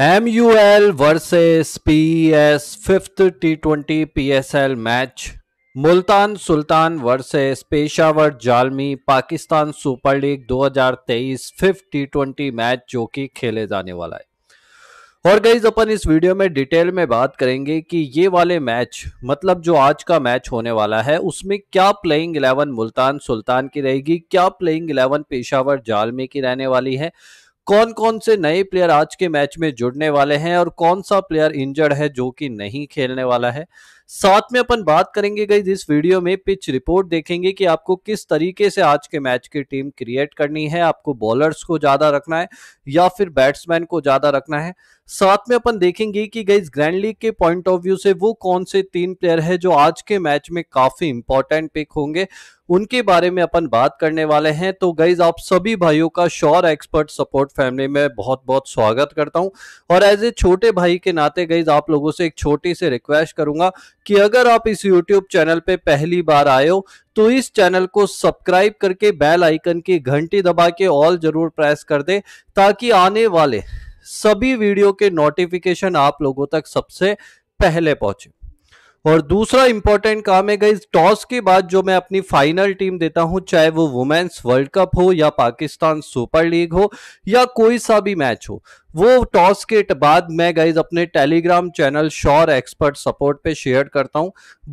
M U L versus P S fifth T twenty P S L match Multan Sultan versus Peshawar Zalmi Pakistan super league 2023 fifth T twenty match जो कि खेले जाने वाला है और गई अपन इस वीडियो में डिटेल में बात करेंगे कि ये वाले मैच मतलब जो आज का मैच होने वाला है उसमें क्या प्लेइंग इलेवन मुल्तान सुल्तान की रहेगी क्या प्लेइंग इलेवन पेशावर जालमी की रहने वाली है कौन कौन से नए प्लेयर आज के मैच में जुड़ने वाले हैं और कौन सा प्लेयर इंजर्ड है जो कि नहीं खेलने वाला है साथ में अपन बात करेंगे गई इस वीडियो में पिच रिपोर्ट देखेंगे कि आपको किस तरीके से आज के मैच की टीम क्रिएट करनी है आपको बॉलर्स को ज्यादा रखना है या फिर बैट्समैन को ज्यादा रखना है साथ में अपन देखेंगे कि गई ग्रैंड लीग के पॉइंट ऑफ व्यू से वो कौन से तीन प्लेयर है जो आज के मैच में काफी इंपॉर्टेंट पिक होंगे उनके बारे में अपन बात करने वाले हैं तो गाइज आप सभी भाइयों का श्योर एक्सपर्ट सपोर्ट फैमिली में बहुत बहुत स्वागत करता हूं और एज ए छोटे भाई के नाते गाइज आप लोगों से एक छोटी सी रिक्वेस्ट करूंगा कि अगर आप इस YouTube चैनल पे पहली बार आए हो तो इस चैनल को सब्सक्राइब करके बेल आइकन की घंटी दबा के ऑल जरूर प्रेस कर दें ताकि आने वाले सभी वीडियो के नोटिफिकेशन आप लोगों तक सबसे पहले पहुंचे और दूसरा इंपॉर्टेंट काम है गाइज टॉस के बाद जो मैं अपनी फाइनल टीम देता हूं चाहे वो वुमेन्स वर्ल्ड कप हो या पाकिस्तान सुपर लीग हो या कोई सा भी मैच हो वो टॉस के बाद मैं गाइज अपने telegram channel sure expert support पे शेयर करता हूं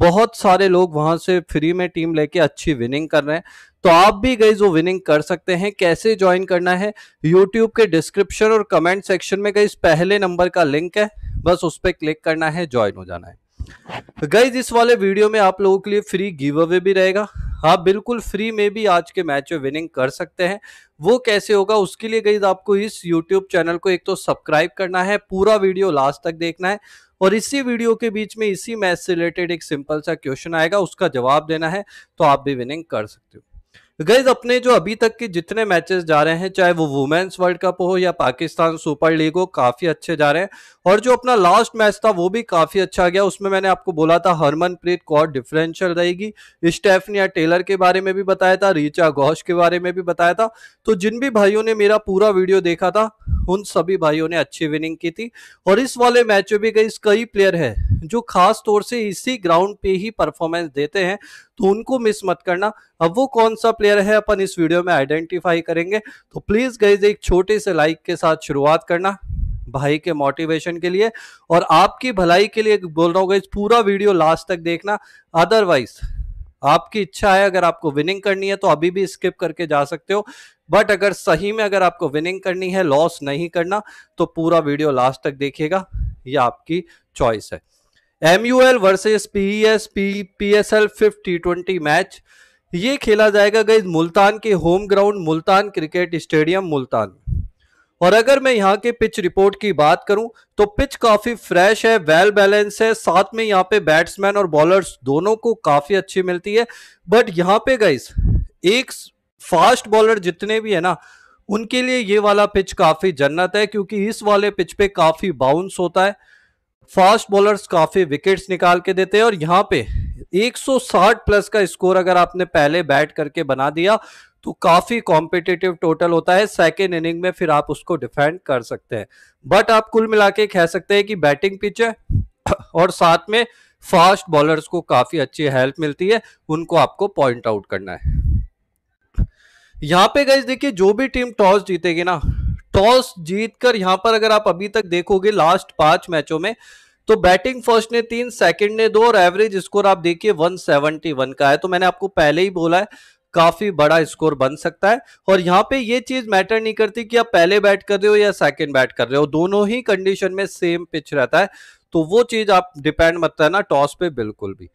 बहुत सारे लोग वहां से फ्री में टीम लेके अच्छी विनिंग कर रहे हैं तो आप भी गई वो विनिंग कर सकते हैं कैसे ज्वाइन करना है यूट्यूब के डिस्क्रिप्शन और कमेंट सेक्शन में गई पहले नंबर का लिंक है बस उस पर क्लिक करना है ज्वाइन हो जाना है गाइज तो इस वाले वीडियो में आप लोगों के लिए फ्री गिव अवे भी रहेगा आप बिल्कुल फ्री में भी आज के मैच में विनिंग कर सकते हैं वो कैसे होगा उसके लिए गई आपको इस यूट्यूब चैनल को एक तो सब्सक्राइब करना है पूरा वीडियो लास्ट तक देखना है और इसी वीडियो के बीच में इसी मैच से रिलेटेड एक सिंपल सा क्वेश्चन आएगा उसका जवाब देना है तो आप भी विनिंग कर सकते हो गैज अपने जो अभी तक के जितने मैचेस जा रहे हैं चाहे वो वुमेन्स वर्ल्ड कप हो या पाकिस्तान सुपर लीग हो काफ़ी अच्छे जा रहे हैं और जो अपना लास्ट मैच था वो भी काफ़ी अच्छा गया उसमें मैंने आपको बोला था हरमनप्रीत कौर डिफरेंशियल रहेगी स्टेफनिया टेलर के बारे में भी बताया था रीचा घोष के बारे में भी बताया था तो जिन भी भाइयों ने मेरा पूरा वीडियो देखा था उन सभी भाइयों ने अच्छी विनिंग की थी और इस वाले मैच में भी गई कई प्लेयर है जो खास तौर से इसी ग्राउंड पे ही परफॉर्मेंस देते हैं तो उनको मिस मत करना अब वो कौन सा प्लेयर है अपन इस वीडियो में आइडेंटिफाई करेंगे तो प्लीज़ गईज एक छोटे से लाइक के साथ शुरुआत करना भाई के मोटिवेशन के लिए और आपकी भलाई के लिए बोल रहा हूँ गई पूरा वीडियो लास्ट तक देखना अदरवाइज आपकी इच्छा है अगर आपको विनिंग करनी है तो अभी भी स्किप करके जा सकते हो बट अगर सही में अगर आपको विनिंग करनी है लॉस नहीं करना तो पूरा वीडियो लास्ट तक देखिएगा यह आपकी चॉइस है M U P versus S L fifth T twenty match ये खेला जाएगा गई मुल्तान के home ground Multan cricket stadium Multan और अगर मैं यहाँ के पिच रिपोर्ट की बात करूं तो पिच काफी फ्रेश है वेल बैलेंस है साथ में यहाँ पे बैट्समैन और बॉलर्स दोनों को काफी अच्छी मिलती है बट यहाँ पे गाइस एक फास्ट बॉलर जितने भी है ना उनके लिए ये वाला पिच काफी जन्नत है क्योंकि इस वाले पिच पे काफी बाउंस होता है फास्ट बॉलर्स काफी विकेट्स निकाल के देते हैं और यहाँ पे 160 प्लस का स्कोर अगर आपने पहले बैट करके बना दिया तो काफी कॉम्पिटेटिव टोटल होता है सेकेंड इनिंग में फिर आप उसको डिफेंड कर सकते हैं बट आप कुल मिला के कह सकते हैं कि बैटिंग पिच है और साथ में फास्ट बॉलर्स को काफी अच्छी हेल्प मिलती है उनको आपको पॉइंट आउट करना है यहां पे गई देखिए जो भी टीम टॉस जीतेगी ना टॉस जीतकर यहां पर अगर आप अभी तक देखोगे लास्ट पांच मैचों में तो बैटिंग फर्स्ट ने तीन सेकंड ने दो और एवरेज स्कोर आप देखिए 171 का है तो मैंने आपको पहले ही बोला है काफी बड़ा स्कोर बन सकता है और यहाँ पे ये चीज मैटर नहीं करती कि आप पहले बैट कर रहे हो या सेकंड बैट कर रहे हो दोनों ही कंडीशन में सेम पिच रहता है तो वो चीज आप डिपेंड मत रहना टॉस पे बिल्कुल भी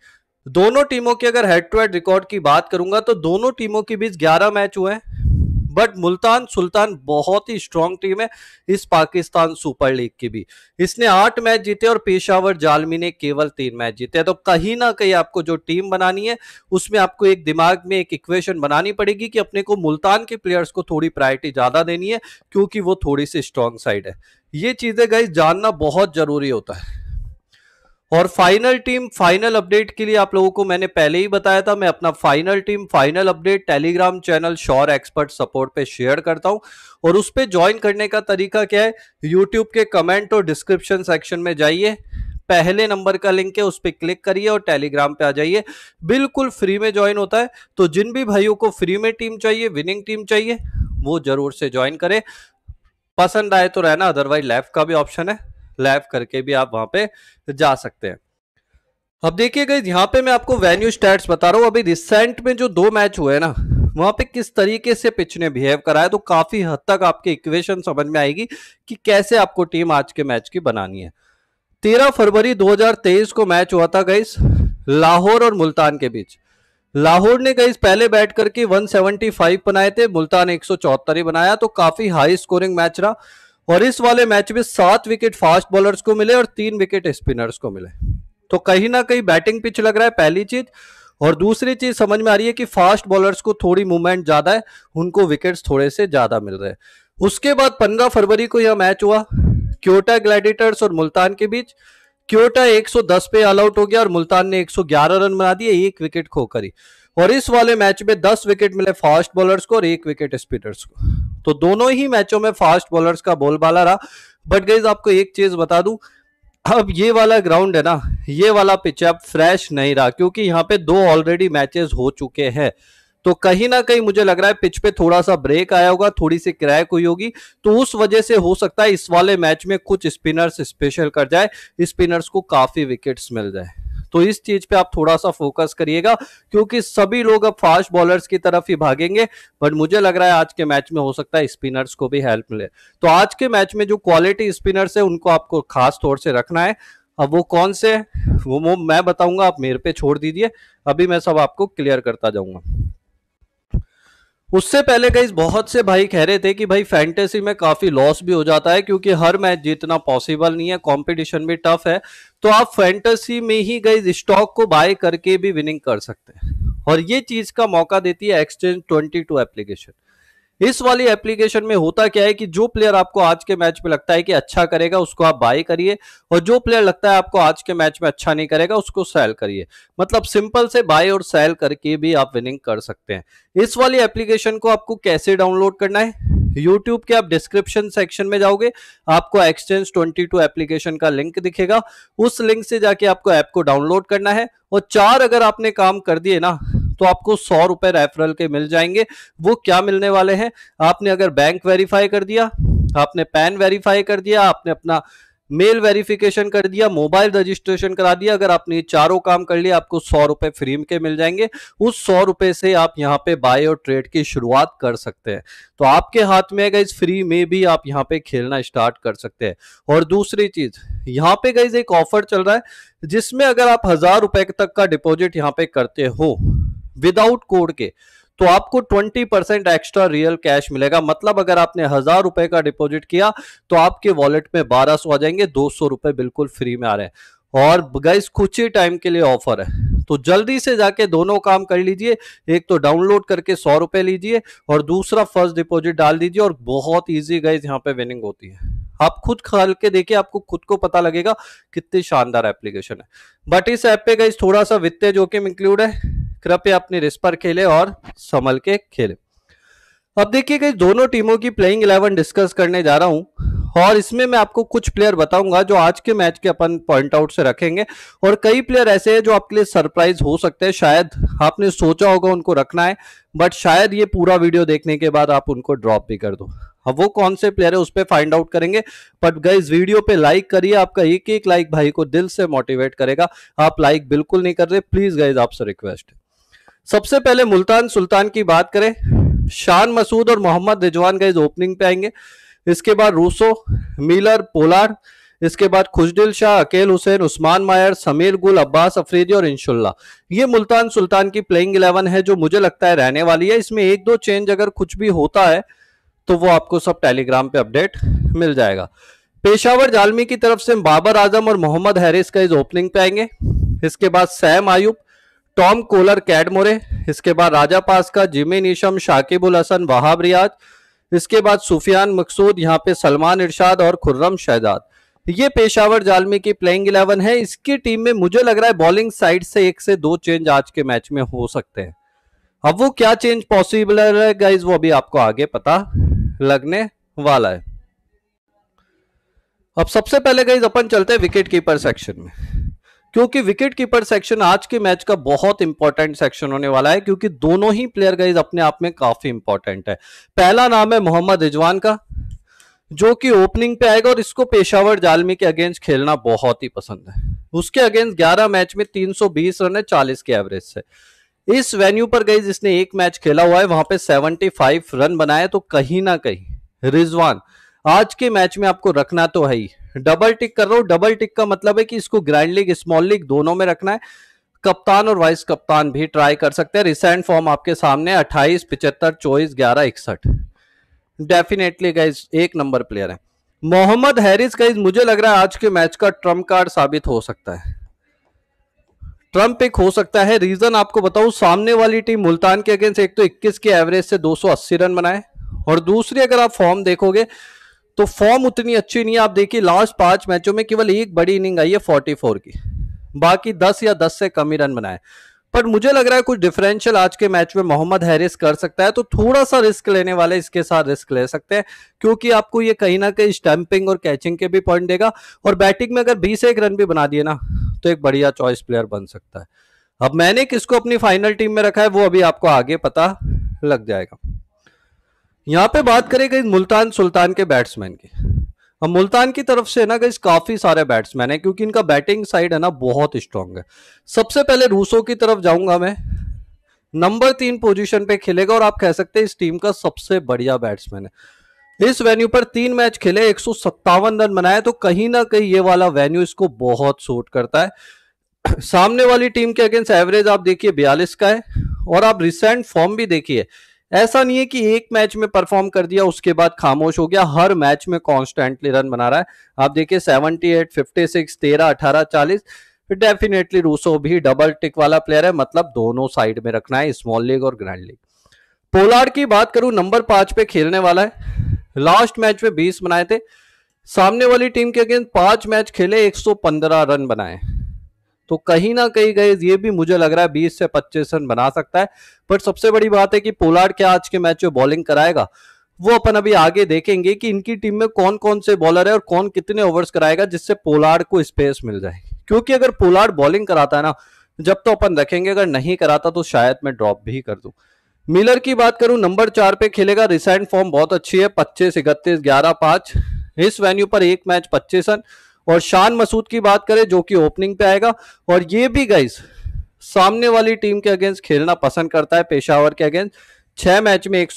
दोनों टीमों की अगर हेड टू हेड रिकॉर्ड की बात करूंगा तो दोनों टीमों के बीच 11 मैच हुए हैं बट मुल्तान सुल्तान बहुत ही स्ट्रांग टीम है इस पाकिस्तान सुपर लीग की भी इसने आठ मैच जीते और पेशावर जालमी ने केवल तीन मैच जीते तो कहीं ना कहीं आपको जो टीम बनानी है उसमें आपको एक दिमाग में एक इक्वेशन बनानी पड़ेगी कि अपने को मुल्तान के प्लेयर्स को थोड़ी प्रायोरिटी ज्यादा देनी है क्योंकि वो थोड़ी सी स्ट्रांग साइड है ये चीजें गई जानना बहुत जरूरी होता है और फाइनल टीम फाइनल अपडेट के लिए आप लोगों को मैंने पहले ही बताया था मैं अपना final team final update telegram channel sure expert support पे शेयर करता हूं और उस पर ज्वाइन करने का तरीका क्या है यूट्यूब के कमेंट और डिस्क्रिप्शन सेक्शन में जाइए पहले नंबर का लिंक है उस पर क्लिक करिए और टेलीग्राम पे आ जाइए बिल्कुल फ्री में ज्वाइन होता है तो जिन भी भाइयों को फ्री में टीम चाहिए विनिंग टीम चाहिए वो जरूर से ज्वाइन करें पसंद आए तो रहना अदरवाइज लाइफ का भी ऑप्शन है लाइव करके भी आप वहां पे जा सकते हैं अब देखिए गई यहाँ पे मैं आपको वेन्यू स्टैट्स बता रहा हूँ अभी रिसेंट में जो दो मैच हुए ना वहां पे किस तरीके से पिच ने बिहेव कराया तो काफी हद तक आपके इक्वेशन समझ में आएगी कि कैसे आपको टीम आज के मैच की बनानी है तेरह फरवरी 2023 को मैच हुआ था गई लाहौर और मुल्तान के बीच लाहौर ने गई पहले बैट करके 175 बनाए थे मुल्तान एक ही बनाया तो काफी हाई स्कोरिंग मैच रहा और इस वाले मैच में सात विकेट फास्ट बॉलर्स को मिले और तीन विकेट स्पिनर्स को मिले तो कहीं ना कहीं बैटिंग पिच लग रहा है पहली चीज और दूसरी चीज समझ में आ रही है कि फास्ट बॉलर्स को थोड़ी मूवमेंट ज्यादा है उनको विकेट्स थोड़े से ज्यादा मिल रहे हैं उसके बाद 15 फरवरी को यह मैच हुआ क्योटा ग्लैडिटर्स और मुल्तान के बीच क्योटा 110 पे ऑल आउट हो गया और मुल्तान ने 111 रन बना दिए एक विकेट ही और इस वाले मैच में 10 विकेट मिले फास्ट बॉलर्स को और एक विकेट स्पिनर्स को तो दोनों ही मैचों में फास्ट बॉलर्स का बोलबाला रहा बट गईज आपको एक चीज बता दू अब ये वाला ग्राउंड है ना ये वाला पिच अब फ्रेश नहीं रहा क्योंकि यहाँ पे दो ऑलरेडी मैचेस हो चुके हैं तो कहीं ना कहीं मुझे लग रहा है पिच पे थोड़ा सा ब्रेक आया होगा थोड़ी सी क्रैक हुई होगी तो उस वजह से हो सकता है इस वाले मैच में कुछ स्पिनर्स स्पेशल कर जाए स्पिनर्स को काफी विकेट्स मिल जाए तो इस चीज पे आप थोड़ा सा फोकस करिएगा क्योंकि सभी लोग अब फास्ट बॉलर्स की तरफ ही भागेंगे बट मुझे लग रहा है आज के मैच में हो सकता है स्पिनर्स को भी हेल्प मिले तो आज के मैच में जो क्वालिटी स्पिनर्स है उनको आपको खास तौर से रखना है अब वो कौन से वो मैं बताऊंगा आप मेरे पे छोड़ दीजिए अभी मैं सब आपको क्लियर करता जाऊंगा उससे पहले गई बहुत से भाई कह रहे थे कि भाई फैंटेसी में काफी लॉस भी हो जाता है क्योंकि हर मैच जीतना पॉसिबल नहीं है कंपटीशन भी टफ है तो आप फैंटेसी में ही गई स्टॉक को बाय करके भी विनिंग कर सकते हैं और ये चीज का मौका देती है एक्सचेंज 22 एप्लीकेशन इस वाली एप्लीकेशन में होता क्या है कि जो प्लेयर आपको आज के मैच में लगता है कि अच्छा करेगा उसको आप बाय करिए और जो प्लेयर लगता है आपको आज के मैच में अच्छा नहीं करेगा उसको सेल करिए मतलब सिंपल से बाय और सेल करके भी आप विनिंग कर सकते हैं इस वाली एप्लीकेशन को आपको कैसे डाउनलोड करना है यूट्यूब के आप डिस्क्रिप्शन सेक्शन में जाओगे आपको एक्सचेंज 22 एप्लीकेशन का लिंक दिखेगा उस लिंक से जाके आपको ऐप को डाउनलोड करना है और चार अगर आपने काम कर दिए ना तो आपको सौ रुपए रेफरल के मिल जाएंगे वो क्या मिलने वाले हैं आपने अगर बैंक वेरीफाई कर दिया आपने पैन वेरीफाई कर दिया आपने अपना मेल वेरिफिकेशन कर दिया मोबाइल रजिस्ट्रेशन करा दिया अगर आपने ये चारों काम कर लिया आपको सौ रुपए फ्री के मिल जाएंगे उस सौ रुपए से आप यहाँ पे बाय और ट्रेड की शुरुआत कर सकते हैं तो आपके हाथ में गई फ्री में भी आप यहाँ पे खेलना स्टार्ट कर सकते हैं और दूसरी चीज यहाँ पे गई एक ऑफर चल रहा है जिसमें अगर आप हजार रुपए तक का डिपोजिट यहाँ पे करते हो विदाउट कोड के तो आपको 20 परसेंट एक्स्ट्रा रियल कैश मिलेगा मतलब अगर आपने हजार रुपए का डिपॉजिट किया तो आपके वॉलेट में बारह आ जाएंगे दो सौ रुपए बिल्कुल फ्री में आ रहे हैं और गाइस कुछ ही टाइम के लिए ऑफर है तो जल्दी से जाके दोनों काम कर लीजिए एक तो डाउनलोड करके सौ रुपए लीजिए और दूसरा फर्स्ट डिपॉजिट डाल दीजिए और बहुत ईजी गाइज यहाँ पे विनिंग होती है आप खुद खाल के देखिए आपको खुद को पता लगेगा कितनी शानदार एप्लीकेशन है बट इस ऐप पे गाइज थोड़ा सा वित्तीय जोखिम इंक्लूड है कृपया अपने रिस्क पर खेले और संभल के खेले अब देखिए गई दोनों टीमों की प्लेइंग इलेवन डिस्कस करने जा रहा हूं और इसमें मैं आपको कुछ प्लेयर बताऊंगा जो आज के मैच के अपन पॉइंट आउट से रखेंगे और कई प्लेयर ऐसे हैं जो आपके लिए सरप्राइज हो सकते हैं शायद आपने सोचा होगा उनको रखना है बट शायद ये पूरा वीडियो देखने के बाद आप उनको ड्रॉप भी कर दो अब वो कौन से प्लेयर है उस पर फाइंड आउट करेंगे बट गाइज वीडियो पे लाइक करिए आपका एक एक लाइक भाई को दिल से मोटिवेट करेगा आप लाइक बिल्कुल नहीं कर रहे प्लीज गाइज आपसे रिक्वेस्ट है सबसे पहले मुल्तान सुल्तान की बात करें शान मसूद और मोहम्मद रिजवान गए ओपनिंग पे आएंगे इसके बाद रूसो मिलर पोलार इसके बाद खुशदिल शाह अकेल हुसैन उस्मान मायर समीर गुल अब्बास अफरीदी और इंशुल्ला ये मुल्तान सुल्तान की प्लेइंग इलेवन है जो मुझे लगता है रहने वाली है इसमें एक दो चेंज अगर कुछ भी होता है तो वो आपको सब टेलीग्राम पे अपडेट मिल जाएगा पेशावर जालमी की तरफ से बाबर आजम और मोहम्मद हैरिस का इस ओपनिंग पे आएंगे इसके बाद Saim Ayub Tom Kohler Cadmore इसके बाद Rajapaksa Jimmy Neesham Shakibul Hasan Wahab Riaz इसके बाद सुफियान मकसूद यहाँ पे सलमान इरशाद और खुर्रम शहजाद ये पेशावर जालमी की प्लेइंग इलेवन है इसकी टीम में मुझे लग रहा है बॉलिंग साइड से एक से दो चेंज आज के मैच में हो सकते हैं अब वो क्या चेंज पॉसिबल है गाइज वो अभी आपको आगे पता लगने वाला है अब सबसे पहले गाइज अपन चलते हैं विकेट कीपर सेक्शन में क्योंकि विकेट कीपर सेक्शन आज के मैच का बहुत इंपॉर्टेंट सेक्शन होने वाला है क्योंकि दोनों ही प्लेयर गाइज अपने आप में काफी इंपॉर्टेंट है पहला नाम है मोहम्मद रिजवान का जो कि ओपनिंग पे आएगा और इसको पेशावर जालमी के अगेंस्ट खेलना बहुत ही पसंद है उसके अगेंस्ट 11 मैच में 320 रन है 40 के एवरेज से इस वेन्यू पर गई जिसने एक मैच खेला हुआ है वहां पे 75 रन बनाए तो कहीं ना कहीं रिजवान आज के मैच में आपको रखना तो है ही डबल टिक कर रहा हूं डबल टिक का मतलब है कि इसको ग्रैंड लीग स्मॉल लीग दोनों में रखना है कप्तान और वाइस कप्तान भी ट्राई कर सकते हैं रिसेंट फॉर्म आपके सामने अट्ठाईस पिचहत्तर चौबीस ग्यारह इकसठ डेफिनेटली गाइज एक नंबर प्लेयर है मोहम्मद हैरिस गाइज मुझे लग रहा है आज के मैच का ट्रम्प कार्ड साबित हो सकता है ट्रम्प पिक हो सकता है रीजन आपको बताऊं सामने वाली टीम मुल्तान के अगेंस्ट एक तो 21 के एवरेज से 280 रन बनाए और दूसरी अगर आप फॉर्म देखोगे तो फॉर्म उतनी अच्छी नहीं है आप देखिए लास्ट पांच मैचों में केवल एक बड़ी इनिंग आई है 44 की बाकी दस या दस से कम ही रन बनाए पर मुझे लग रहा है कुछ डिफरेंशियल आज के मैच में मोहम्मद हैरिस कर सकता है तो थोड़ा सा रिस्क लेने वाले इसके साथ रिस्क ले सकते हैं क्योंकि आपको ये कहीं ना कहीं स्टम्पिंग और कैचिंग के भी पॉइंट देगा और बैटिंग में अगर बीस एक रन भी बना दिए ना तो एक बढ़िया चॉइस प्लेयर बन सकता है अब मैंने किसको अपनी फाइनल टीम में रखा है वो अभी आपको आगे पता लग जाएगा यहाँ पे बात करें गई मुल्तान सुल्तान के बैट्समैन की अब मुल्तान की तरफ से है ना गई काफी सारे बैट्समैन है क्योंकि इनका बैटिंग साइड है ना बहुत स्ट्रांग है सबसे पहले रूसो की तरफ जाऊंगा मैं नंबर तीन पोजीशन पे खेलेगा और आप कह सकते हैं इस टीम का सबसे बढ़िया बैट्समैन है इस वेन्यू पर तीन मैच खेले एक रन बनाए तो कहीं ना कहीं ये वाला वेन्यू इसको बहुत सूट करता है सामने वाली टीम के अगेंस्ट एवरेज आप देखिए बयालीस का है और आप रिसेंट फॉर्म भी देखिए ऐसा नहीं है कि एक मैच में परफॉर्म कर दिया उसके बाद खामोश हो गया हर मैच में कॉन्स्टेंटली रन बना रहा है आप देखिए सेवनटी एट फिफ्टी सिक्स तेरह अठारह चालीस डेफिनेटली रूसो भी डबल टिक वाला प्लेयर है मतलब दोनों साइड में रखना है स्मॉल लीग और ग्रैंड लीग पोलार्ड की बात करूं नंबर पांच पे खेलने वाला है लास्ट मैच में बीस बनाए थे सामने वाली टीम के अगेंस्ट पांच मैच खेले एक रन बनाए तो कहीं ना कहीं गए ये भी मुझे लग रहा है बीस से पच्चीस रन बना सकता है बट सबसे बड़ी बात है कि पोलार्ड क्या आज के मैच में बॉलिंग कराएगा वो अपन अभी आगे देखेंगे कि इनकी टीम में कौन कौन से बॉलर है और कौन कितने ओवर्स कराएगा जिससे पोलार्ड को स्पेस मिल जाए क्योंकि अगर पोलार्ड बॉलिंग कराता है ना जब तो अपन रखेंगे अगर नहीं कराता तो शायद मैं ड्रॉप भी कर दूं मिलर की बात करूं नंबर चार पे खेलेगा रिसेंट फॉर्म बहुत अच्छी है पच्चीस इकतीस ग्यारह पांच इस वेन्यू पर एक मैच पच्चीस रन और शान मसूद की बात करें जो कि ओपनिंग पे आएगा और ये भी गाइस सामने वाली टीम के अगेंस्ट खेलना पसंद करता है पेशावर के अगेंस्ट छह मैच में एक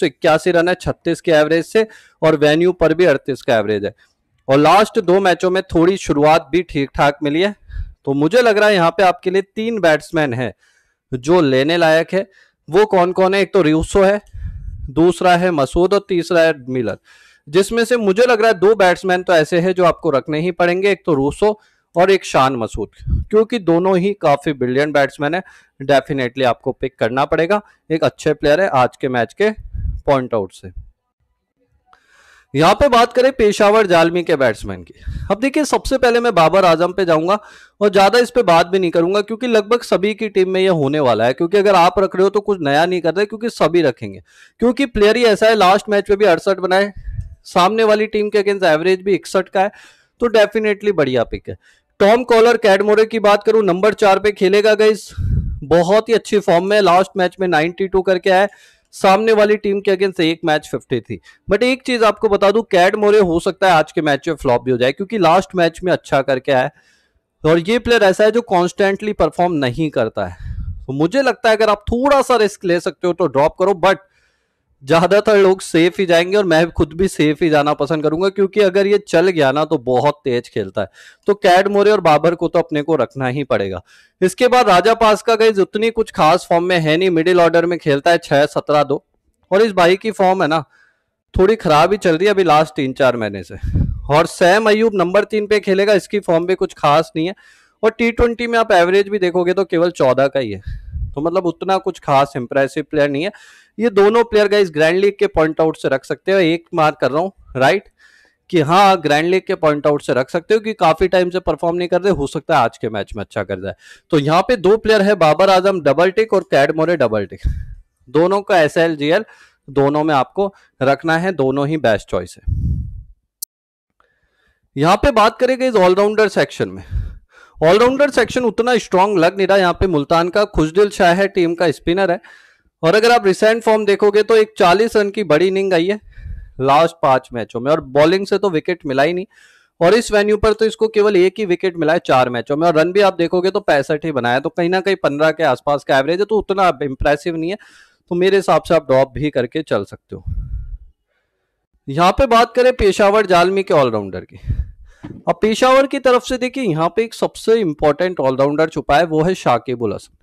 रन है छत्तीस के एवरेज से और वेन्यू पर भी अड़तीस का एवरेज है और लास्ट दो मैचों में थोड़ी शुरुआत भी ठीक ठाक मिली है तो मुझे लग रहा है यहाँ पे आपके लिए तीन बैट्समैन है जो लेने लायक है वो कौन कौन है एक तो रियूसो है दूसरा है मसूद और तीसरा है मिलर जिसमें से मुझे लग रहा है दो बैट्समैन तो ऐसे हैं जो आपको रखने ही पड़ेंगे एक तो रूसो और एक शान मसूद क्योंकि दोनों ही काफ़ी ब्रिलियंट बैट्समैन है डेफिनेटली आपको पिक करना पड़ेगा एक अच्छे प्लेयर है आज के मैच के पॉइंट आउट से यहां पे बात करें पेशावर जालमी के बैट्समैन की अब देखिए सबसे पहले मैं बाबर आजम पे जाऊंगा और ज़्यादा इस पे बात भी नहीं करूंगा क्योंकि लगभग सभी की टीम में यह होने वाला है क्योंकि अगर आप रख रहे हो तो कुछ नया नहीं कर रहे क्योंकि सभी रखेंगे क्योंकि प्लेयर ही ऐसा है लास्ट मैच में भी अड़सठ बनाए सामने वाली टीम के अगेंस्ट एवरेज भी इकसठ का है तो डेफिनेटली बढ़िया पिक है टॉम कॉलर कैडमोरे की बात करूं नंबर चार पे खेलेगा गाइस बहुत ही अच्छी फॉर्म में लास्ट मैच में 92 करके आए सामने वाली टीम के अगेंस्ट एक मैच 50 थी बट एक चीज आपको बता दू कैड मोरे हो सकता है आज के मैच में फ्लॉप भी हो जाए क्योंकि लास्ट मैच में अच्छा करके आए और ये प्लेयर ऐसा है जो कॉन्स्टेंटली परफॉर्म नहीं करता है तो मुझे लगता है अगर आप थोड़ा सा रिस्क ले सकते हो तो ड्रॉप करो बट ज्यादातर लोग सेफ ही जाएंगे और मैं खुद भी सेफ ही जाना पसंद करूंगा क्योंकि अगर ये चल गया ना तो बहुत तेज खेलता है तो कैड मोरे और बाबर को तो अपने को रखना ही पड़ेगा इसके बाद राजा पास का गई उतनी कुछ खास फॉर्म में है नहीं मिडिल ऑर्डर में खेलता है छह सत्रह दो और इस भाई की फॉर्म है ना थोड़ी खराब ही चल रही है अभी लास्ट तीन चार महीने से और सैम अयूब नंबर तीन पे खेलेगा इसकी फॉर्म भी कुछ खास नहीं है और टी ट्वेंटी में आप एवरेज भी देखोगे तो केवल चौदह का ही है तो मतलब उतना कुछ खास इंप्रेसिव प्लेयर नहीं है ये दोनों प्लेयर गाइज ग्रैंड लीग के पॉइंट आउट से रख सकते हो एक मार कर रहा हूँ राइट कि हाँ ग्रैंड लीग के पॉइंट आउट से रख सकते हो कि काफी टाइम से परफॉर्म नहीं कर रहे हो सकता है आज के मैच में अच्छा कर जाए तो यहाँ पे दो प्लेयर है बाबर आजम डबल टिक और कैड मोरे डबल टिक दोनों का एस एल जी एल दोनों में आपको रखना है दोनों ही बेस्ट चॉइस है यहाँ पे बात करेंगे इस ऑलराउंडर सेक्शन में ऑलराउंडर सेक्शन उतना स्ट्रांग लग नहीं रहा यहाँ पे मुल्तान का खुशदिल शाह है टीम का स्पिनर है और अगर आप रिसेंट फॉर्म देखोगे तो एक 40 रन की बड़ी इनिंग आई है लास्ट पांच मैचों में और बॉलिंग से तो विकेट मिला ही नहीं और इस वेन्यू पर तो इसको केवल एक ही विकेट मिला है चार मैचों में और रन भी आप देखोगे तो पैंसठ ही बनाया तो कहीं ना कहीं पंद्रह के आसपास का एवरेज है तो उतना इंप्रेसिव नहीं है तो मेरे हिसाब से आप ड्रॉप भी करके चल सकते हो यहां पे बात करें पेशावर जालमी के ऑलराउंडर की अब पेशावर की तरफ से देखिए यहां पे एक सबसे इंपॉर्टेंट ऑलराउंडर छुपा है वो है शाकिब उल हसन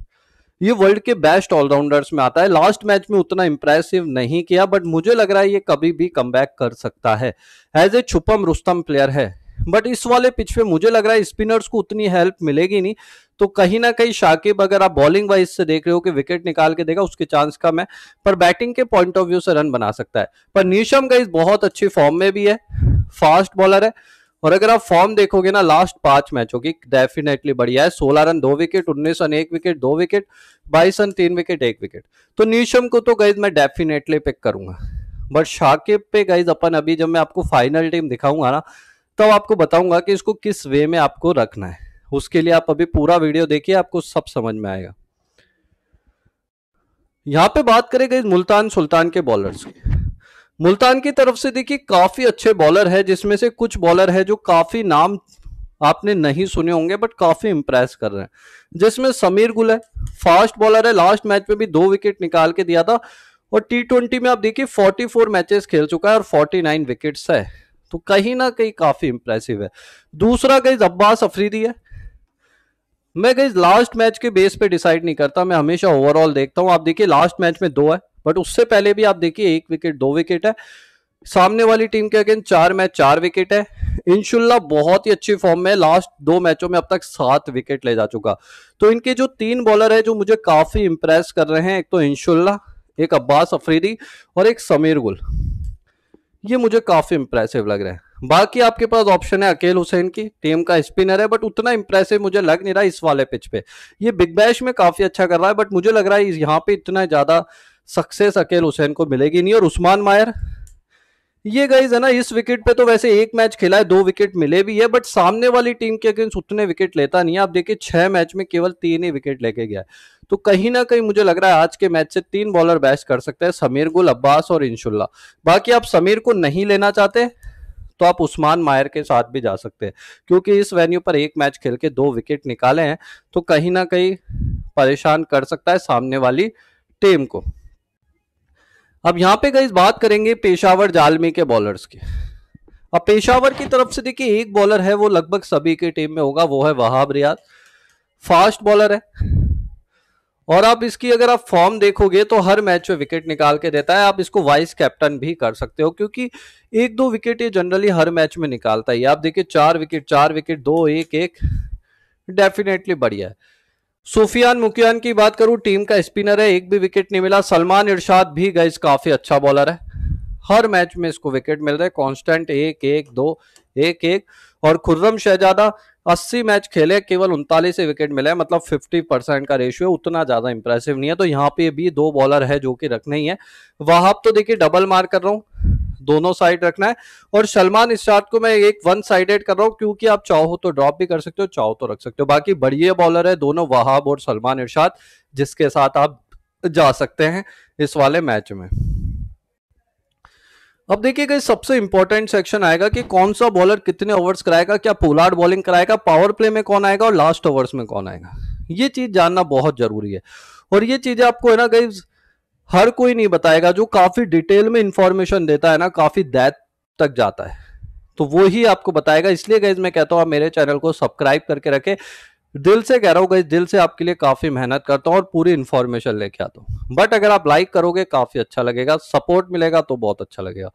ये वर्ल्ड के बेस्ट ऑलराउंडर्स में आता है लास्ट मैच में उतना इंप्रेसिव नहीं किया बट मुझे लग रहा है ये कभी भी कम कर सकता है एज ए छुपम रुस्तम प्लेयर है बट इस वाले पिच पे मुझे लग रहा है स्पिनर्स को उतनी हेल्प मिलेगी नहीं तो कहीं ना कहीं शाकिब अगर आप बॉलिंग वाइज से देख रहे हो कि विकेट निकाल के देगा उसके चांस कम है पर बैटिंग के पॉइंट ऑफ व्यू से रन बना सकता है पर नीशम गाइज बहुत अच्छी फॉर्म में भी है फास्ट बॉलर है और अगर आप फॉर्म देखोगे ना लास्ट पांच मैचों की डेफिनेटली बढ़िया है सोलह रन दो विकेट उन्नीस रन एक विकेट दो विकेट बाईस रन तीन विकेट एक विकेट तो नीशम को तो गाइज मैं डेफिनेटली पिक करूंगा बट शाकिब पे गाइज अपन अभी जब मैं आपको फाइनल टीम दिखाऊंगा ना तब तो आपको बताऊंगा कि इसको किस वे में आपको रखना है उसके लिए आप अभी पूरा वीडियो देखिए आपको सब समझ में आएगा यहाँ पे बात करें गई मुल्तान सुल्तान के बॉलर्स की मुल्तान की तरफ से देखिए काफी अच्छे बॉलर है जिसमें से कुछ बॉलर है जो काफी नाम आपने नहीं सुने होंगे बट काफी इंप्रेस कर रहे हैं जिसमें समीर गुल है फास्ट बॉलर है लास्ट मैच में भी दो विकेट निकाल के दिया था और टी ट्वेंटी में आप देखिए 44 मैचेस खेल चुका है और 49 विकेट्स है तो कहीं ना कहीं काफी इंप्रेसिव है दूसरा कहीं अब्बास अफरीदी है मैं कहीं लास्ट मैच के बेस पे डिसाइड नहीं करता मैं हमेशा ओवरऑल देखता हूँ आप देखिए लास्ट मैच में दो है बट उससे पहले भी आप देखिए एक विकेट दो विकेट है सामने वाली टीम के अगेन चार मैच चार विकेट है इनशुल्ला बहुत ही अच्छी फॉर्म में लास्ट दो मैचों में अब तक सात विकेट ले जा चुका तो इनके जो तीन बॉलर है जो मुझे काफी इंप्रेस कर रहे हैं एक तो इनशुल्ला एक अब्बास अफरीदी और एक समीर गुल ये मुझे काफी इंप्रेसिव लग रहा है बाकी आपके पास ऑप्शन है अकेल हुसैन की टीम का स्पिनर है बट उतना इंप्रेसिव मुझे लग नहीं रहा इस वाले पिच पे ये बिग बैश में काफी अच्छा कर रहा है बट मुझे लग रहा है यहाँ पे इतना ज्यादा सक्सेस अकेल हुसैन को मिलेगी नहीं और उस्मान मायर ये गाइज है ना इस विकेट पे तो वैसे एक मैच खेला है दो विकेट मिले भी है बट सामने वाली टीम के अगेंस्ट उतने विकेट लेता नहीं है आप देखिए छह मैच में केवल तीन ही विकेट लेके गया है तो कहीं ना कहीं मुझे लग रहा है आज के मैच से तीन बॉलर बैच कर सकते हैं समीर गुल अब्बास और इंशुल्ला बाकी आप समीर को नहीं लेना चाहते तो आप उस्मान मायर के साथ भी जा सकते हैं क्योंकि इस वेन्यू पर एक मैच खेल के दो विकेट निकाले हैं तो कहीं ना कहीं परेशान कर सकता है सामने वाली टीम को अब यहां पे गई बात करेंगे पेशावर जालमी के बॉलर्स की अब पेशावर की तरफ से देखिए एक बॉलर है वो लगभग सभी की टीम में होगा वो है वहाब रियाज फास्ट बॉलर है और आप इसकी अगर आप फॉर्म देखोगे तो हर मैच में विकेट निकाल के देता है आप इसको वाइस कैप्टन भी कर सकते हो क्योंकि एक दो विकेट ये जनरली हर मैच में निकालता है आप देखिए चार विकेट चार विकेट दो एक एक डेफिनेटली बढ़िया है सुफियान मुकियान की बात करूं टीम का स्पिनर है एक भी विकेट नहीं मिला सलमान इरशाद भी गए काफी अच्छा बॉलर है हर मैच में इसको विकेट मिल रहा है कॉन्स्टेंट एक एक दो एक एक और खुर्रम शहजादा 80 मैच खेले केवल उनतालीस से विकेट मिले मतलब 50 परसेंट का रेशियो उतना ज्यादा इंप्रेसिव नहीं है तो यहाँ पे भी दो बॉलर है जो कि रखने ही है वहाब तो देखिए डबल मार कर रहा हूँ दोनों साइड रखना है और सलमान इस शॉट को मैं एक वन साइडेड कर रहा हूँ क्योंकि आप चाहो तो ड्रॉप भी कर सकते हो चाहो तो रख सकते हो बाकी बढ़िया बॉलर है दोनों वहाब और सलमान इर्शाद जिसके साथ आप जा सकते हैं इस वाले मैच में अब देखिएगा सबसे इंपॉर्टेंट सेक्शन आएगा कि कौन सा बॉलर कितने ओवर्स कराएगा क्या पोलार्ड बॉलिंग कराएगा पावर प्ले में कौन आएगा और लास्ट ओवर्स में कौन आएगा ये चीज जानना बहुत जरूरी है और ये चीजें आपको है ना कई हर कोई नहीं बताएगा जो काफी डिटेल में इंफॉर्मेशन देता है ना काफी दैत तक जाता है तो वो ही आपको बताएगा इसलिए गई मैं कहता हूं आप मेरे चैनल को सब्सक्राइब करके रखें दिल से कह रहा हूँ गई दिल से आपके लिए काफ़ी मेहनत करता हूँ और पूरी इन्फॉर्मेशन लेके आता हूँ बट अगर आप लाइक करोगे काफ़ी अच्छा लगेगा सपोर्ट मिलेगा तो बहुत अच्छा लगेगा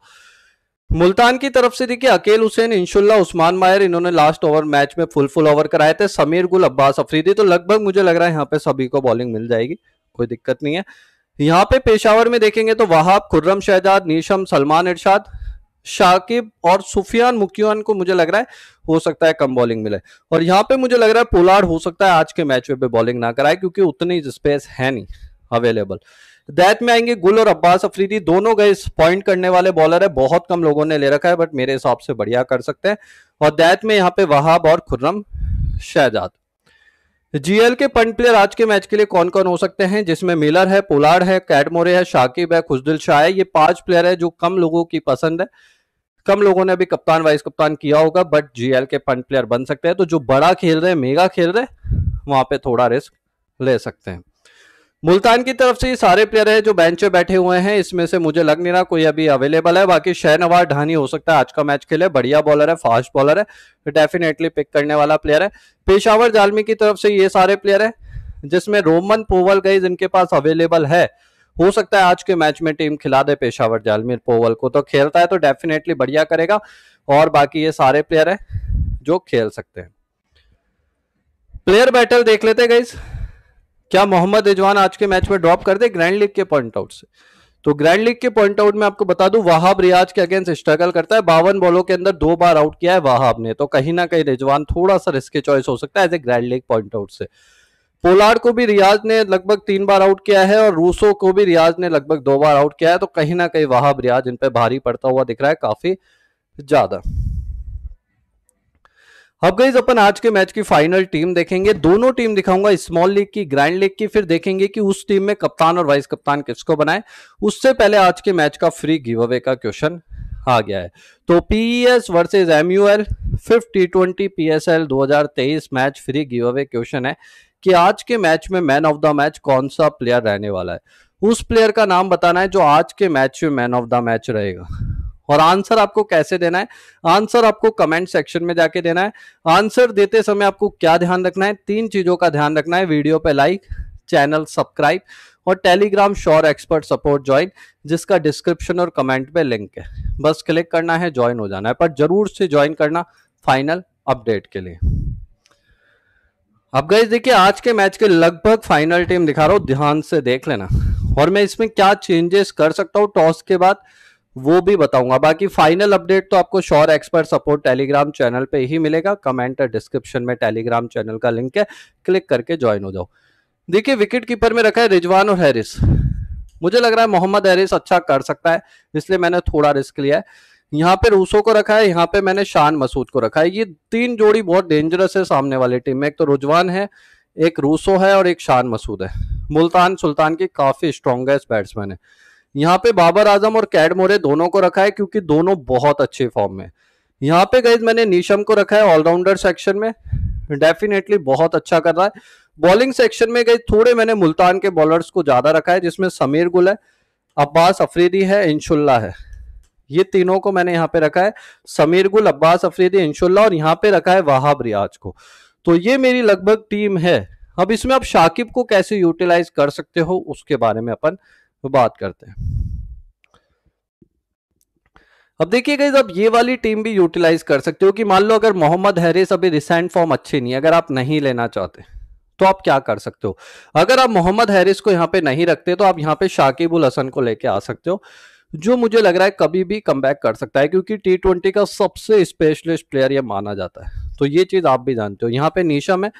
मुल्तान की तरफ से देखिए अकेल हुसैन इंशुल्ला उस्मान मायर इन्होंने लास्ट ओवर मैच में फुल फुल ओवर कराए थे समीर गुल अब्बास अफरीदी तो लगभग मुझे लग रहा है यहाँ पे सभी को बॉलिंग मिल जाएगी कोई दिक्कत नहीं है यहाँ पे पेशावर में देखेंगे तो वहाब खुर्रम शहजाद नीशम सलमान इरशाद शाकिब और सुफियान मुकियान को मुझे लग रहा है हो सकता है कम बॉलिंग मिले और यहाँ पे मुझे लग रहा है पोलार्ड हो सकता है आज के मैच में बॉलिंग ना कराए क्योंकि उतनी स्पेस है नहीं अवेलेबल दैत में आएंगे गुल और अब्बास अफरीदी दोनों गए पॉइंट करने वाले बॉलर है बहुत कम लोगों ने ले रखा है बट मेरे हिसाब से बढ़िया कर सकते हैं और दैत में यहाँ पे वहाब और खुर्रम शहजाद जीएल के पंट प्लेयर आज के मैच के लिए कौन कौन हो सकते हैं जिसमें मिलर है पोलार्ड है कैटमोरे है शाकिब है खुशदिल शाह है ये पांच प्लेयर है जो कम लोगों की पसंद है कम लोगों ने अभी कप्तान वाइस कप्तान किया होगा बट जीएल के पंट प्लेयर बन सकते हैं तो जो बड़ा खेल रहे हैं मेगा खेल रहे हैं वहां पे थोड़ा रिस्क ले सकते हैं मुल्तान की तरफ से ये सारे प्लेयर है जो बेंच पे बैठे हुए हैं इसमें से मुझे लग नहीं रहा कोई अभी अवेलेबल है बाकी शहनवाज ढानी हो सकता है आज का मैच खेले बढ़िया बॉलर है फास्ट बॉलर है डेफिनेटली पिक करने वाला प्लेयर है पेशावर जालमी की तरफ से ये सारे प्लेयर है जिसमें रोमन पोवल गई जिनके पास अवेलेबल है हो सकता है आज के मैच में टीम खिला दे पेशावर जालमीर पोवल को तो खेलता है तो डेफिनेटली बढ़िया करेगा और बाकी ये सारे प्लेयर है जो खेल सकते हैं प्लेयर बैटल देख लेते गईज क्या मोहम्मद रिजवान आज के मैच में ड्रॉप कर दे ग्रैंड लीग के पॉइंट आउट से तो ग्रैंड लीग के पॉइंट आउट में आपको बता दूं वहाब रियाज के अगेंस्ट स्ट्रगल करता है बावन बॉलों के अंदर दो बार आउट किया है वहाब ने तो कहीं ना कहीं रिजवान थोड़ा सा रिस्के चॉइस हो सकता है as a grand league point out से पोलार्ड को भी रियाज ने लगभग तीन बार आउट किया है और रूसो को भी रियाज ने लगभग दो बार आउट किया है तो कहीं ना कहीं वहाब रियाज इन भारी पड़ता हुआ दिख रहा है काफी ज्यादा अब गई अपन आज के मैच की फाइनल टीम देखेंगे दोनों टीम दिखाऊंगा स्मॉल लीग की ग्रैंड लीग की फिर देखेंगे कि उस टीम में कप्तान और वाइस कप्तान किसको बनाए उससे पहले आज के मैच का फ्री गिव अवे का क्वेश्चन आ गया है तो PS versus MUL fifth T twenty P S L दो हजार तेईस match free giveaway question है कि आज के मैच में मैन ऑफ द मैच कौन सा प्लेयर रहने वाला है उस प्लेयर का नाम बताना है जो आज के मैच में मैन ऑफ द मैच रहेगा और आंसर आपको कैसे देना है आंसर आपको कमेंट सेक्शन में जाके देना है आंसर देते समय आपको क्या ध्यान रखना है तीन चीजों का ध्यान रखना है वीडियो पे लाइक चैनल सब्सक्राइब और telegram sure expert support join जिसका डिस्क्रिप्शन और कमेंट पे लिंक है बस क्लिक करना है ज्वाइन हो जाना है पर जरूर से ज्वाइन करना फाइनल अपडेट के लिए अब गई देखिए आज के मैच के लगभग फाइनल टीम दिखा रहा हूं ध्यान से देख लेना और मैं इसमें क्या चेंजेस कर सकता हूं टॉस के बाद वो भी बताऊंगा बाकी फाइनल अपडेट तो आपको sure expert support telegram channel पे ही मिलेगा कमेंट और डिस्क्रिप्शन में टेलीग्राम चैनल का लिंक है क्लिक करके ज्वाइन हो जाओ देखिए विकेट कीपर में रखा है रिजवान और हैरिस मुझे लग रहा है मोहम्मद हैरिस अच्छा कर सकता है इसलिए मैंने थोड़ा रिस्क लिया है यहाँ पे रूसो को रखा है यहाँ पे मैंने शान मसूद को रखा है ये तीन जोड़ी बहुत डेंजरस है सामने वाली टीम में एक तो रुजवान है एक रूसो है और एक शान मसूद है मुल्तान सुल्तान की काफी स्ट्रॉन्गेस्ट बैट्समैन है यहाँ पे बाबर आजम और कैड मोरे दोनों को रखा है क्योंकि दोनों बहुत अच्छे फॉर्म में यहाँ पे गई मैंने नीशम को रखा है ऑलराउंडर सेक्शन में डेफिनेटली बहुत अच्छा कर रहा है बॉलिंग सेक्शन में गई थोड़े मैंने मुल्तान के बॉलर्स को ज्यादा रखा है जिसमें समीर गुल है अब्बास अफरीदी है इंशुल्ला है ये तीनों को मैंने यहाँ पे रखा है समीर गुल अब्बास अफरीदी इंशुल्ला और यहाँ पे रखा है वहाब रियाज को तो ये मेरी लगभग टीम है अब इसमें आप शाकिब को कैसे यूटिलाइज कर सकते हो उसके बारे में अपन वो बात करते हैं अब देखिए गाइज आप ये वाली टीम भी यूटिलाइज कर सकते हो कि मान लो अगर मोहम्मद हैरिस अभी रिसेंट फॉर्म अच्छी नहीं है अगर आप नहीं लेना चाहते तो आप क्या कर सकते हो अगर आप मोहम्मद हैरिस को यहाँ पे नहीं रखते तो आप यहाँ पे शाकिब उल हसन को लेके आ सकते हो जो मुझे लग रहा है कभी भी कम कर सकता है क्योंकि टी ट्वेंटी का सबसे स्पेशलिस्ट प्लेयर यह माना जाता है तो ये चीज आप भी जानते हो यहाँ पे नीशम है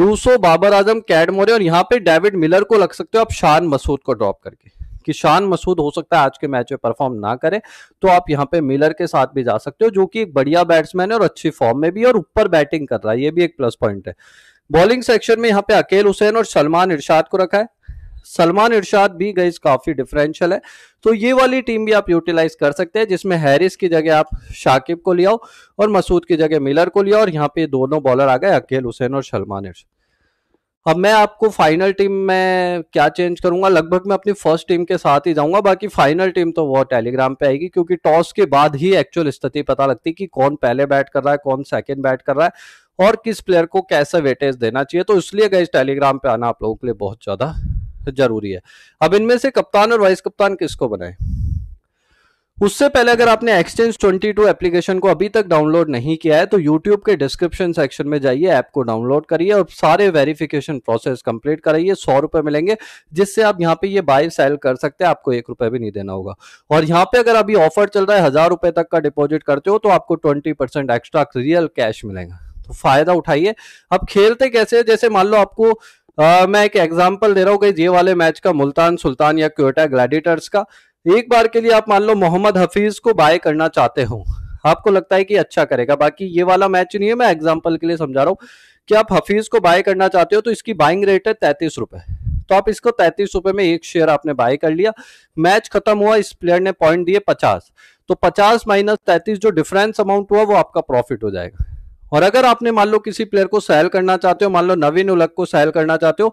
Rossouw Babar Azam Cadmore और यहाँ पे डेविड मिलर को लग सकते हो आप शान मसूद को ड्रॉप करके कि शान मसूद हो सकता है आज के मैच में परफॉर्म ना करे तो आप यहाँ पे मिलर के साथ भी जा सकते हो जो कि एक बढ़िया बैट्समैन है और अच्छी फॉर्म में भी और ऊपर बैटिंग कर रहा है ये भी एक प्लस पॉइंट है बॉलिंग सेक्शन में यहाँ पे अकेल हुसैन और सलमान इरशाद को रखा है सलमान इरशाद भी गई काफी डिफरेंशियल है तो ये वाली टीम भी आप यूटिलाइज कर सकते हैं जिसमें हैरिस की जगह आप शाकिब को लियाओ और मसूद की जगह मिलर को लियाओ और यहाँ पे दोनों बॉलर आ गए अकेल हुसैन और सलमान इरशाद अब मैं आपको फाइनल टीम में क्या चेंज करूंगा लगभग मैं अपनी फर्स्ट टीम के साथ ही जाऊंगा बाकी फाइनल टीम तो वो टेलीग्राम पे आएगी क्योंकि टॉस के बाद ही एक्चुअल स्थिति पता लगती है कि कौन पहले बैट कर रहा है कौन सेकंड बैट कर रहा है और किस प्लेयर को कैसा वेटेज देना चाहिए तो इसलिए गई टेलीग्राम पे आना आप लोगों के लिए बहुत ज्यादा जरूरी है अब इनमें से कप्तान और वाइस कप्तान किसको बनाए उससे पहले अगर आपने एक्सचेंज 22 एप्लीकेशन को अभी तक डाउनलोड नहीं किया है तो यूट्यूब के डिस्क्रिप्शन सेक्शन में जाइए ऐप को डाउनलोड करिए और सारे वेरिफिकेशन प्रोसेस कंप्लीट कराइए सौ रुपए मिलेंगे जिससे आप यहाँ पे ये बाय सेल कर सकते हैं आपको एक रुपए भी नहीं देना होगा और यहाँ पे अगर अभी ऑफर चल रहा है हजार रुपए तक का डिपोजिट करते हो तो आपको ट्वेंटी एक्स्ट्रा रियल कैश मिलेगा तो फायदा उठाइए अब खेलते कैसे जैसे मान लो आपको आ, मैं एक एग्जांपल दे रहा हूँ ये वाले मैच का मुल्तान सुल्तान या क्योटा ग्लैडिएटर्स का एक बार के लिए आप मान लो मोहम्मद हफीज को बाय करना चाहते हो आपको लगता है कि अच्छा करेगा बाकी ये वाला मैच नहीं है मैं एग्जाम्पल के लिए समझा रहा हूँ कि आप हफीज को बाय करना चाहते हो तो इसकी बाइंग रेट है तैतीस रुपए तो आप इसको तैतीस रुपए में एक शेयर आपने बाय कर लिया मैच खत्म हुआ इस प्लेयर ने पॉइंट दिए पचास तो पचास माइनस तैतीस जो डिफरेंस अमाउंट हुआ वो आपका प्रॉफिट हो जाएगा और अगर आपने मान लो किसी प्लेयर को सहल करना चाहते हो मान लो नवीन उलक को सहल करना चाहते हो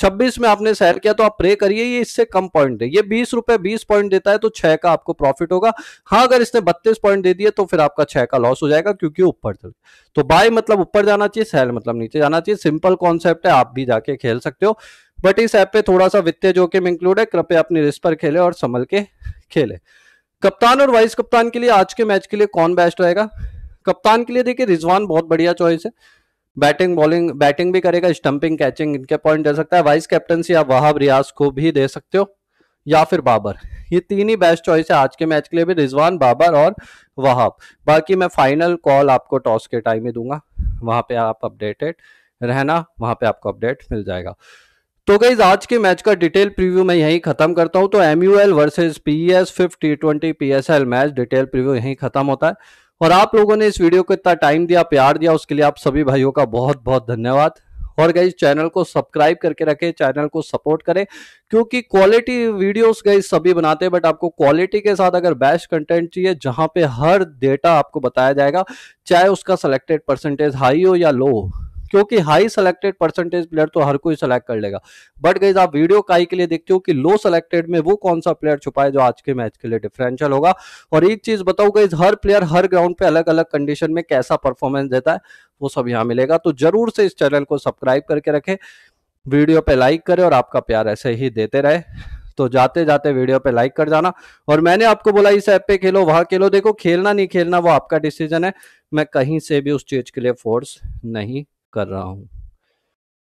26 में आपने सहल किया तो आप प्रे करिए ये इससे कम पॉइंट दे ये बीस रुपए बीस पॉइंट देता है तो छह का आपको प्रॉफिट होगा हाँ अगर इसने बत्तीस पॉइंट दे दिए तो फिर आपका छह का लॉस हो जाएगा क्योंकि ऊपर चल तो बाय मतलब ऊपर जाना चाहिए सहल मतलब नीचे जाना चाहिए सिंपल कॉन्सेप्ट है आप भी जाके खेल सकते हो बट इस ऐप पे थोड़ा सा वित्तीय जोखिम इंक्लूड है कृपया अपनी रिस्क पर खेले और संभल के खेले कप्तान और वाइस कप्तान के लिए आज के मैच के लिए कौन बेस्ट रहेगा कप्तान के लिए देखिए रिजवान बहुत बढ़िया चॉइस है बैटिंग बॉलिंग बैटिंग भी करेगा स्टंपिंग कैचिंग इनके पॉइंट दे सकता है वाइस कैप्टनसी आप वहाब रियाज को भी दे सकते हो या फिर बाबर ये तीन ही बेस्ट चॉइस है आज के मैच के लिए भी रिजवान बाबर और वहाब बाकी मैं फाइनल कॉल आपको टॉस के टाइम ही दूंगा वहां पे आप अपडेटेड रहना वहां पे आपको अपडेट मिल जाएगा तो गई आज के मैच का डिटेल प्रीव्यू मैं यहीं खत्म करता हूं तो MUL versus P S fifth T twenty P S L match detail preview यहीं खत्म होता है और आप लोगों ने इस वीडियो को इतना टाइम दिया प्यार दिया उसके लिए आप सभी भाइयों का बहुत बहुत धन्यवाद और गई चैनल को सब्सक्राइब करके रखें चैनल को सपोर्ट करें क्योंकि क्वालिटी वीडियोस गई सभी बनाते हैं बट आपको क्वालिटी के साथ अगर बेस्ट कंटेंट चाहिए जहां पे हर डेटा आपको बताया जाएगा चाहे उसका सिलेक्टेड परसेंटेज हाई हो या लो हो क्योंकि हाई सेलेक्टेड परसेंटेज प्लेयर तो हर कोई सेलेक्ट कर लेगा बट गई आप वीडियो काई के लिए देखते हो कि लो सेलेक्टेड में वो कौन सा प्लेयर छुपा है जो आज के मैच के लिए डिफरेंशियल होगा और एक चीज बताओ गई हर प्लेयर हर ग्राउंड पे अलग अलग कंडीशन में कैसा परफॉर्मेंस देता है वो सब यहाँ मिलेगा तो जरूर से इस चैनल को सब्सक्राइब करके रखें वीडियो पे लाइक करें और आपका प्यार ऐसे ही देते रहे तो जाते जाते वीडियो पे लाइक कर जाना और मैंने आपको बोला इस ऐप पे खेलो वहां खेलो देखो खेलना नहीं खेलना वो आपका डिसीजन है मैं कहीं से भी उस चीज के लिए फोर्स नहीं कर रहा हूँ